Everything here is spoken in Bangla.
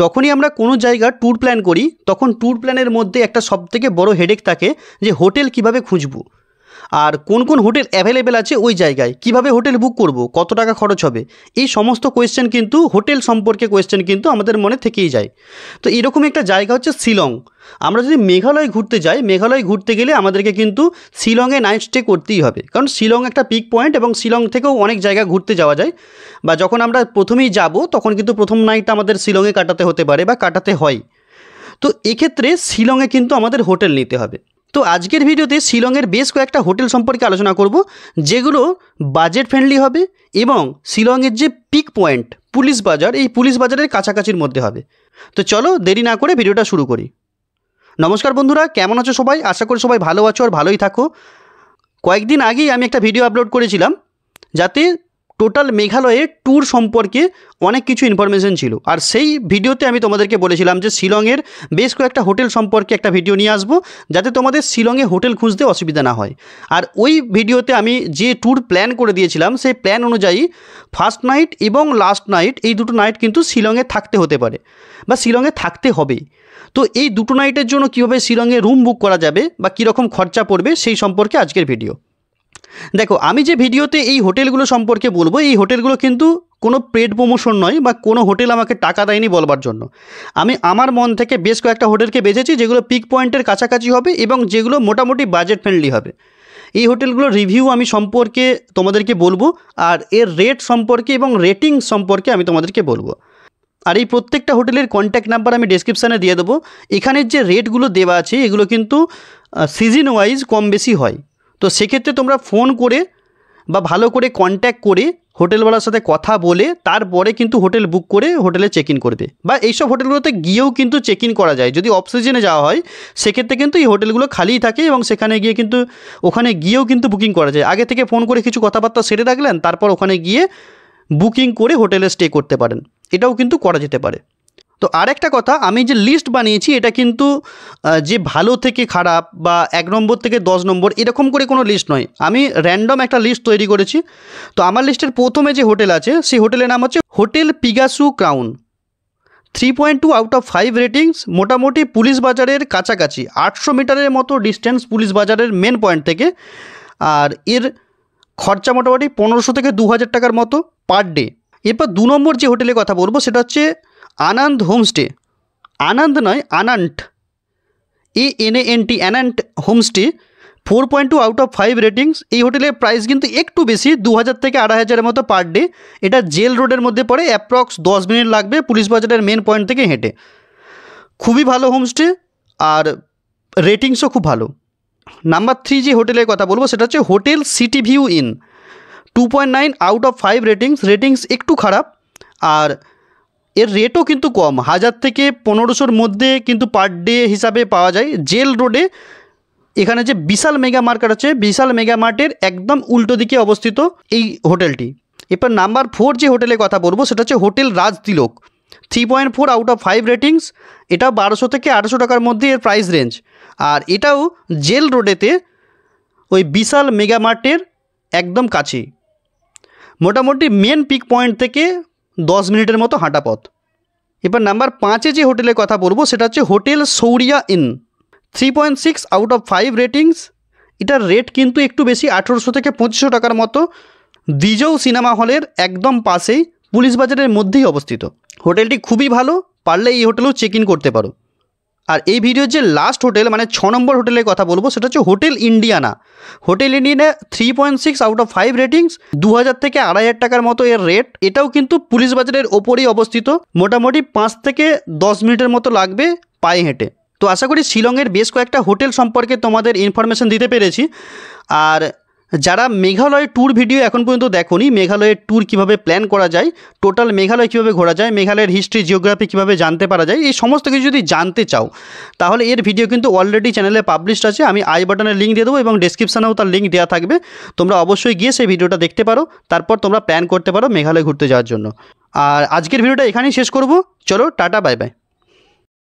যখনই আমরা কোনো জায়গা ট্যুর প্ল্যান করি তখন ট্যুর প্ল্যানের মধ্যে একটা সবথেকে বড় হেডেক থাকে যে হোটেল কিভাবে খুঁজবো আর কোন কোন হোটেল অ্যাভেলেবেল আছে ওই জায়গায় কিভাবে হোটেল বুক করব কত টাকা খরচ হবে এই সমস্ত কোয়েশ্চেন কিন্তু হোটেল সম্পর্কে কোয়েশ্চেন কিন্তু আমাদের মনে থেকেই যায় তো এরকম একটা জায়গা হচ্ছে শিলং আমরা যদি মেঘালয় ঘুরতে যাই মেঘালয় ঘুরতে গেলে আমাদেরকে কিন্তু শিলংয়ে নাইট স্টে করতেই হবে কারণ শিলং একটা পিক পয়েন্ট এবং শিলং থেকেও অনেক জায়গা ঘুরতে যাওয়া যায় বা যখন আমরা প্রথমেই যাব তখন কিন্তু প্রথম নাইট আমাদের শিলংয়ে কাটাতে হতে পারে বা কাটাতে হয় তো এক্ষেত্রে শিলংয়ে কিন্তু আমাদের হোটেল নিতে হবে তো আজকের ভিডিওতে শিলংয়ের বেশ কয়েকটা হোটেল সম্পর্কে আলোচনা করব যেগুলো বাজেট ফ্রেন্ডলি হবে এবং শিলংয়ের যে পিক পয়েন্ট পুলিশ বাজার এই পুলিশ বাজারের কাছাকাছির মধ্যে হবে তো চলো দেরি না করে ভিডিওটা শুরু করি নমস্কার বন্ধুরা কেমন আছো সবাই আশা করি সবাই ভালো আছো আর ভালোই থাকো কয়েকদিন আগেই আমি একটা ভিডিও আপলোড করেছিলাম যাতে টোটাল মেঘালয়ের ট্যুর সম্পর্কে অনেক কিছু ইনফরমেশন ছিল আর সেই ভিডিওতে আমি তোমাদেরকে বলেছিলাম যে শিলংয়ের বেশ কয়েকটা হোটেল সম্পর্কে একটা ভিডিও নিয়ে আসবো যাতে তোমাদের শিলংয়ে হোটেল খুঁজতে অসুবিধা না হয় আর ওই ভিডিওতে আমি যে ট্যুর প্ল্যান করে দিয়েছিলাম সেই প্ল্যান অনুযায়ী ফার্স্ট নাইট এবং লাস্ট নাইট এই দুটো নাইট কিন্তু শিলংয়ে থাকতে হতে পারে বা শিলংয়ে থাকতে হবে তো এই দুটো নাইটের জন্য কীভাবে শিলংয়ে রুম বুক করা যাবে বা কীরকম খরচা পড়বে সেই সম্পর্কে আজকের ভিডিও দেখো আমি যে ভিডিওতে এই হোটেলগুলো সম্পর্কে বলবো এই হোটেলগুলো কিন্তু কোনো পেড প্রমোশন নয় বা কোনো হোটেল আমাকে টাকা দেয়নি বলবার জন্য আমি আমার মন থেকে বেশ কয়েকটা হোটেলকে বেঁধেছি যেগুলো পিক পয়েন্টের কাছাকাছি হবে এবং যেগুলো মোটামুটি বাজেট ফ্রেন্ডলি হবে এই হোটেলগুলোর রিভিউ আমি সম্পর্কে তোমাদেরকে বলবো আর এর রেট সম্পর্কে এবং রেটিং সম্পর্কে আমি তোমাদেরকে বলবো আর এই প্রত্যেকটা হোটেলের কন্ট্যাক্ট নাম্বার আমি ডিসক্রিপশানে দিয়ে দেবো এখানের যে রেটগুলো দেওয়া আছে এগুলো কিন্তু সিজন ওয়াইজ কম বেশি হয় তো সেক্ষেত্রে তোমরা ফোন করে বা ভালো করে কন্ট্যাক্ট করে হোটেলওয়ালার সাথে কথা বলে তারপরে কিন্তু হোটেল বুক করে হোটেলে চেক ইন করবে বা এইসব হোটেলগুলোতে গিয়েও কিন্তু চেক ইন করা যায় যদি অফ সিজনে যাওয়া হয় সেক্ষেত্রে কিন্তু এই হোটেলগুলো খালিই থাকে এবং সেখানে গিয়ে কিন্তু ওখানে গিয়েও কিন্তু বুকিং করা যায় আগে থেকে ফোন করে কিছু কথাবার্তা সেরে রাখলেন তারপর ওখানে গিয়ে বুকিং করে হোটেলে স্টে করতে পারেন এটাও কিন্তু করা যেতে পারে তো আরেকটা কথা আমি যে লিস্ট বানিয়েছি এটা কিন্তু যে ভালো থেকে খারাপ বা এক নম্বর থেকে দশ নম্বর এরকম করে কোনো লিস্ট নয় আমি র্যান্ডম একটা লিস্ট তৈরি করেছি তো আমার লিস্টের প্রথমে যে হোটেল আছে সেই হোটেলের নাম হচ্ছে hotel Pegasus crown three point two out of five ratings মোটামুটি পুলিশ বাজারের কাছাকাছি আটশো মিটারের মতো ডিস্টেন্স পুলিশ বাজারের মেন পয়েন্ট থেকে আর এর খরচা মোটামুটি পনেরোশো থেকে দু হাজার টাকার মতো পার ডে এরপর দু নম্বর যে হোটেলের কথা বলবো সেটা হচ্ছে আনন্দ হোমস্টে আনন্দ নয় Anant A N A N T Anant homestay four point two out of five ratings এই হোটেলের প্রাইস কিন্তু একটু বেশি দু হাজার থেকে আড়াই হাজারের মতো পার ডে এটা জেল রোডের মধ্যে পড়ে অ্যাপ্রক্স দশ মিনিট লাগবে পুলিশ বাজারের মেন পয়েন্ট থেকে হেঁটে খুবই ভালো হোমস্টে আর রেটিংসও খুব ভালো নাম্বার থ্রি যে হোটেলের কথা বলবো সেটা হচ্ছে hotel city view inn two point nine out of five ratings ratings একটু খারাপ আর এর রেটও কিন্তু কম হাজার থেকে পনেরোশোর মধ্যে কিন্তু পার ডে হিসাবে পাওয়া যায় জেল রোডে এখানে যে বিশাল মেগা মার্কেট আছে বিশাল মেগা মার্টের একদম উল্টো দিকে অবস্থিত এই হোটেলটি এরপর নাম্বার ফোর যে হোটেলের কথা বলবো সেটা হচ্ছে hotel Raj Tilak three point four out of five ratings এটা বারোশো থেকে আটশো টাকার মধ্যে এর প্রাইস রেঞ্জ আর এটাও জেল রোডেতে ওই বিশাল মেগা মার্টের একদম কাছে মোটামুটি মেন পিক পয়েন্ট থেকে দশ মিনিটের মতো হাঁটা পথ এবার নাম্বার পাঁচে যে হোটেলের কথা বলবো সেটা হচ্ছে hotel Saurya inn three point six out of five ratings এটার রেট কিন্তু একটু বেশি আঠেরোশো থেকে পঁচিশশো টাকার মতো দ্বিজৌ সিনেমা হলের একদম পাশেই পুলিশ বাজারের মধ্যেই অবস্থিত হোটেলটি খুবই ভালো পারলে এই হোটেলেও চেক ইন করতে পারো আর এই ভিডিওর যে লাস্ট হোটেল মানে ছ নম্বর হোটেলের কথা বলবো সেটা হচ্ছে hotel Indiana hotel Indiana three point six out of five ratings দু হাজার থেকে আড়াই হাজার টাকার মতো এর রেট এটাও কিন্তু পুলিশ বাজারের ওপরেই অবস্থিত মোটামুটি পাঁচ থেকে দশ মিনিটের মতো লাগবে পায়ে হেঁটে তো আশা করি শিলংয়ের বেশ কয়েকটা হোটেল সম্পর্কে তোমাদের ইনফরমেশন দিতে পেরেছি আর যারা মেঘালয় ট্যুর ভিডিও এখন পর্যন্ত দেখোনি মেঘালয়ের ট্যুর কিভাবে প্ল্যান করা যায় টোটাল মেঘালয় কিভাবে ঘোরা যায় মেঘালয়ের হিস্ট্রি জিওগ্রাফি কিভাবে জানতে পারা যায় এই সমস্ত কিছু যদি জানতে চাও তাহলে এর ভিডিও কিন্তু অলরেডি চ্যানেলে পাবলিশড আছে আমি আই বাটনের লিঙ্ক দিয়ে দেবো এবং ডিসক্রিপশানেও তার লিঙ্ক দেওয়া থাকবে তোমরা অবশ্যই গিয়ে সেই ভিডিওটা দেখতে পারো তারপর তোমরা প্ল্যান করতে পারো মেঘালয় ঘুরতে যাওয়ার জন্য আর আজকের ভিডিওটা এখানেই শেষ করব চলো টাটা বাই বাই